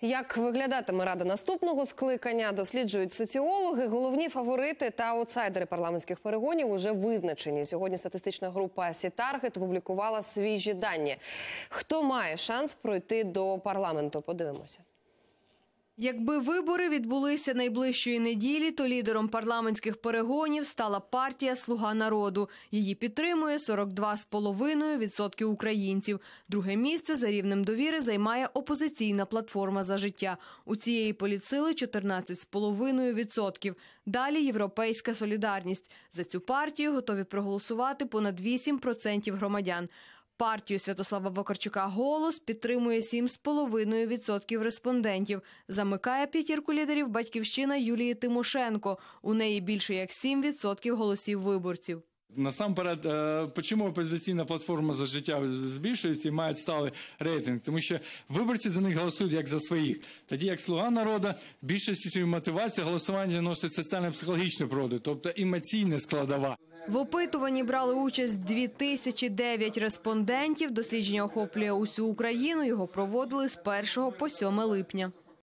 Як виглядатиме рада наступного скликання, досліджують соціологи. Головні фаворити та аутсайдери парламентських перегонів уже визначені. Сьогодні статистична група Сітаргет опублікувала свіжі дані. Хто має шанс пройти до парламенту? Подивимося. Якби вибори відбулися найближчої неділі, то лідером парламентських перегонів стала партія Слуга народу. Її підтримує 42,5% українців. Друге місце за рівнем довіри займає опозиційна платформа за життя. У цієї політсили 14,5%. Далі європейська солідарність. За цю партію готові проголосувати понад 8% громадян. Партію Святослава Бокарчука голос підтримує 7,5% респондентів. Замикає п'ятірку лідерів батьківщина Юлії Тимошенко. У неї більше як 7% голосів виборців. Насамперед, е, чому опозиційна платформа за життя збільшується і має сталий рейтинг, тому що виборці за них голосують як за своїх, тоді як слуга народу, більшість цієї мотивації голосування носить соціально психологічну природу, тобто емоційна складова. В опитуванні брали участь 2009 респондентів. Дослідження охоплює усю Україну. Його проводили з 1 по 7 липня.